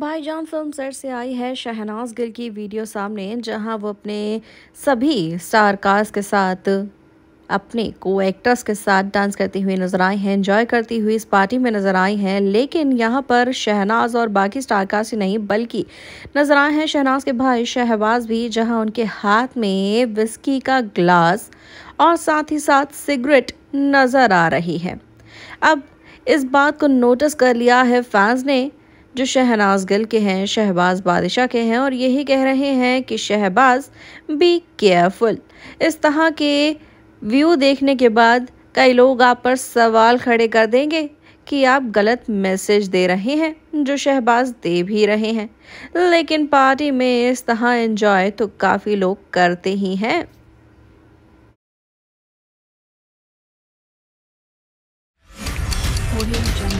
भाईजान film set से आई है शहनाज गिल की वीडियो सामने जहां वो अपने सभी स्टार कास्ट के साथ अपने को एक्टर्स के साथ डांस करती हुई नजर आई हैं एंजॉय करती हुई इस पार्टी में नजर आई हैं लेकिन यहाँ पर शहनाज और बाकी स्टार कास्ट नहीं बल्कि नजर आए हैं शहनाज के भाई शहबाज भी जहाँ उनके हाथ में विस्की का ग्लास और साथ ही साथ सिगरेट नजर आ रही है अब इस बात को नोटिस कर लिया है फैंस ने जो शहनाज गिल के हैं शहबाज बादशाह के हैं और यही कह रहे हैं कि शहबाज बी केयरफुल इस तरह के व्यू देखने के बाद कई लोग आप पर सवाल खड़े कर देंगे कि आप गलत मैसेज दे रहे हैं जो शहबाज दे भी रहे हैं लेकिन पार्टी में इस तरह एंजॉय तो काफ़ी लोग करते ही हैं audio jungle